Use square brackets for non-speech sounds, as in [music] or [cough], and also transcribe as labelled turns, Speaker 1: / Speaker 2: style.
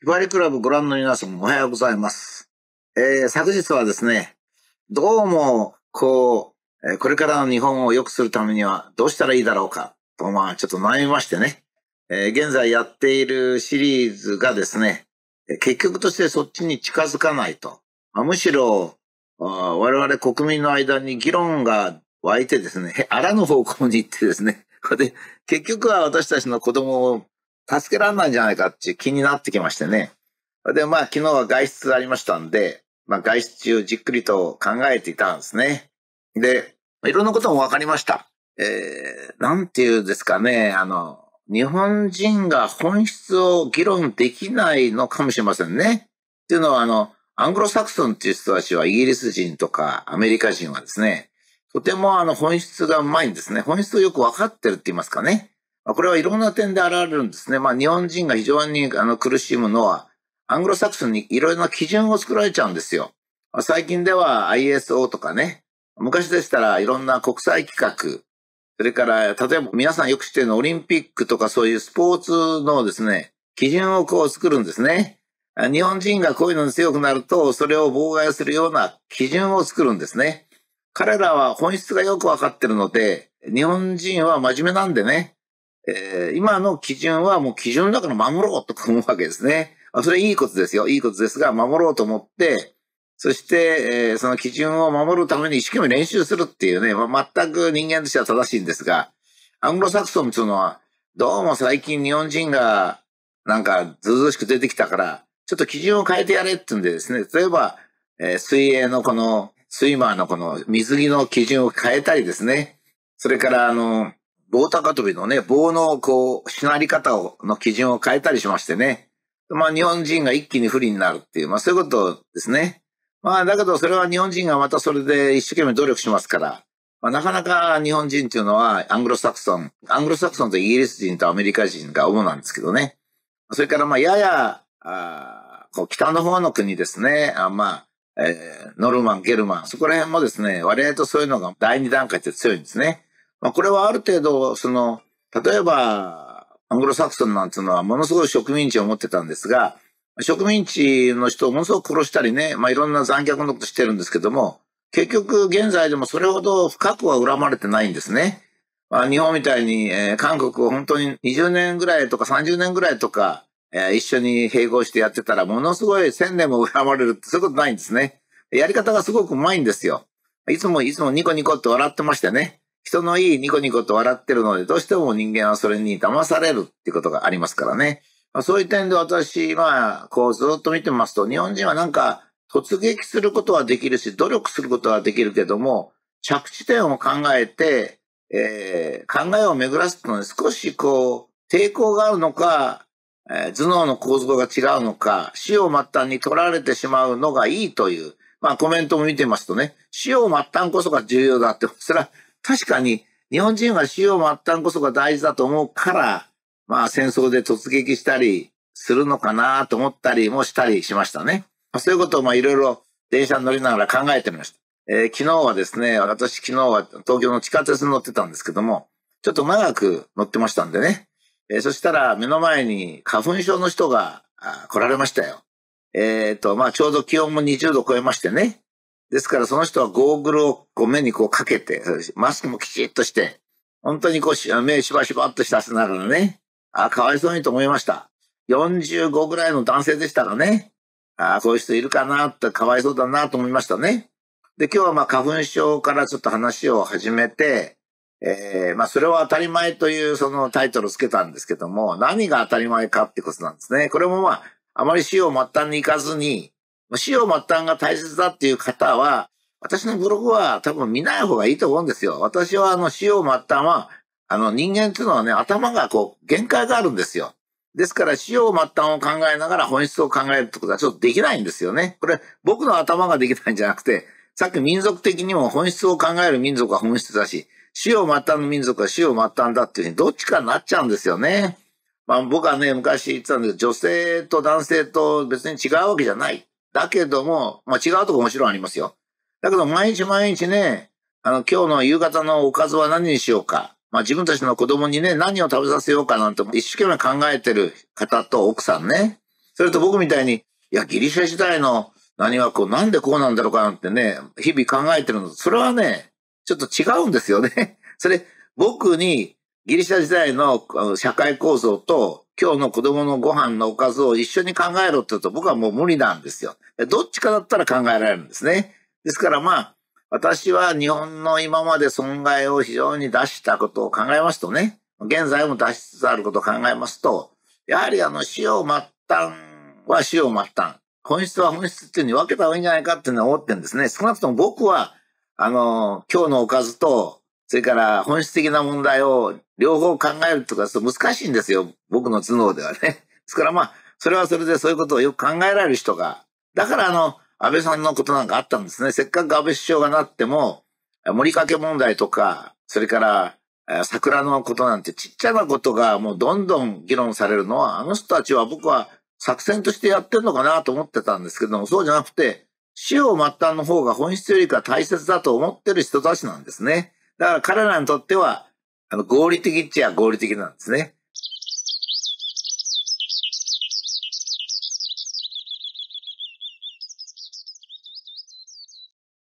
Speaker 1: ひばりクラブご覧の皆さんおはようございます。えー、昨日はですね、どうも、こう、えー、これからの日本を良くするためにはどうしたらいいだろうかと、まあ、ちょっと悩みましてね、えー、現在やっているシリーズがですね、結局としてそっちに近づかないと。まあ、むしろ、我々国民の間に議論が湧いてですね、あらぬ方向に行ってですね、こ [laughs] れで、結局は私たちの子供を助けられないんじゃないかって気になってきましてね。で、まあ昨日は外出ありましたんで、まあ外出中じっくりと考えていたんですね。で、いろんなことも分かりました。えー、なんていうんですかね、あの、日本人が本質を議論できないのかもしれませんね。っていうのは、あの、アングロサクソンっていう人たちはイギリス人とかアメリカ人はですね、とてもあの本質がうまいんですね。本質をよく分かってるって言いますかね。これはいろんな点で現れるんですね。まあ、日本人が非常にあの苦しむのは、アングロサクソンにいろいろな基準を作られちゃうんですよ。最近では ISO とかね、昔でしたらいろんな国際企画、それから、例えば皆さんよく知っているのオリンピックとかそういうスポーツのですね、基準をこう作るんですね。日本人がこういうのに強くなると、それを妨害するような基準を作るんですね。彼らは本質がよくわかってるので、日本人は真面目なんでね、えー、今の基準はもう基準だから守ろうと思うわけですね。それいいことですよ。いいことですが、守ろうと思って、そして、えー、その基準を守るために一生懸命練習するっていうね、まあ、全く人間としては正しいんですが、アングロサクソンっていうのは、どうも最近日本人がなんかずうずしく出てきたから、ちょっと基準を変えてやれってうんでですね、例えば、えー、水泳のこの、スイマーのこの水着の基準を変えたりですね、それからあの、棒高跳びのね、棒のこう、しなり方を、の基準を変えたりしましてね。まあ日本人が一気に不利になるっていう、まあそういうことですね。まあだけどそれは日本人がまたそれで一生懸命努力しますから、まあ、なかなか日本人っていうのはアングロサクソン、アングロサクソンとイギリス人とアメリカ人が主なんですけどね。それからまあやや、あこう北の方の国ですね。あまあ、えー、ノルマン、ゲルマン、そこら辺もですね、割合とそういうのが第二段階って強いんですね。まあ、これはある程度、その、例えば、アングロサクソンなんていうのはものすごい植民地を持ってたんですが、植民地の人をものすごく殺したりね、まあ、いろんな残虐なことしてるんですけども、結局現在でもそれほど深くは恨まれてないんですね。まあ、日本みたいに、えー、韓国を本当に20年ぐらいとか30年ぐらいとか、えー、一緒に併合してやってたら、ものすごい1000年も恨まれるってそういうことないんですね。やり方がすごくうまいんですよ。いつもいつもニコニコって笑ってましてね。人のいいニコニコと笑ってるので、どうしても人間はそれに騙されるっていうことがありますからね。まあ、そういう点で私、まあ、こうずっと見てますと、日本人はなんか突撃することはできるし、努力することはできるけども、着地点を考えて、えー、考えを巡らすのに少しこう、抵抗があるのか、えー、頭脳の構造が違うのか、死を末端に取られてしまうのがいいという、まあコメントも見てますとね、死を末端こそが重要だって、それは確かに日本人は使用末端こそが大事だと思うから、まあ戦争で突撃したりするのかなと思ったりもしたりしましたね。そういうことをまあいろいろ電車に乗りながら考えてみました。えー、昨日はですね、私昨日は東京の地下鉄に乗ってたんですけども、ちょっと長く乗ってましたんでね。えー、そしたら目の前に花粉症の人が来られましたよ。えっ、ー、と、まあちょうど気温も20度超えましてね。ですからその人はゴーグルをこう目にこうかけて、マスクもきちっとして、本当にこう目しばしばっとしたせながらね、あかわいそうにと思いました。45ぐらいの男性でしたらね、あこういう人いるかなって、かわいそうだなと思いましたね。で、今日はまあ花粉症からちょっと話を始めて、えー、まあそれは当たり前というそのタイトルをつけたんですけども、何が当たり前かってことなんですね。これもまあ、あまり死を末端に行かずに、死を末端が大切だっていう方は、私のブログは多分見ない方がいいと思うんですよ。私はあの死を末端は、あの人間っていうのはね、頭がこう限界があるんですよ。ですから死を末端を考えながら本質を考えるってことはちょっとできないんですよね。これ僕の頭ができないんじゃなくて、さっき民族的にも本質を考える民族は本質だし、死を末端の民族は死を末端だっていうふうにどっちかになっちゃうんですよね。まあ僕はね、昔言ってたんです女性と男性と別に違うわけじゃない。だけども、まあ、違うとこもちろんありますよ。だけど毎日毎日ね、あの、今日の夕方のおかずは何にしようか。まあ、自分たちの子供にね、何を食べさせようかなんて一生懸命考えてる方と奥さんね。それと僕みたいに、いや、ギリシャ時代の何はこう、なんでこうなんだろうかなんてね、日々考えてるの。それはね、ちょっと違うんですよね。[laughs] それ、僕にギリシャ時代の社会構造と今日の子供のご飯のおかずを一緒に考えろって言うと僕はもう無理なんですよ。どっちかだったら考えられるんですね。ですからまあ、私は日本の今まで損害を非常に出したことを考えますとね、現在も出しつつあることを考えますと、やはりあの、死を末端は死を末端、本質は本質っていうのに分けた方がいいんじゃないかっていうのは思ってるんですね。少なくとも僕は、あの、今日のおかずとそれから本質的な問題を両方考えるとかすると難しいんですよ。僕の頭脳ではね。ですからまあ、それはそれでそういうことをよく考えられる人が。だからあの、安倍さんのことなんかあったんですね。せっかく安倍首相がなっても、森掛問題とか、それから桜のことなんてちっちゃなことがもうどんどん議論されるのは、あの人たちは僕は作戦としてやってるのかなと思ってたんですけども、そうじゃなくて、死を末端の方が本質よりか大切だと思ってる人たちなんですね。だから彼らにとっては、あの、合理的っちゃ合理的なんですね。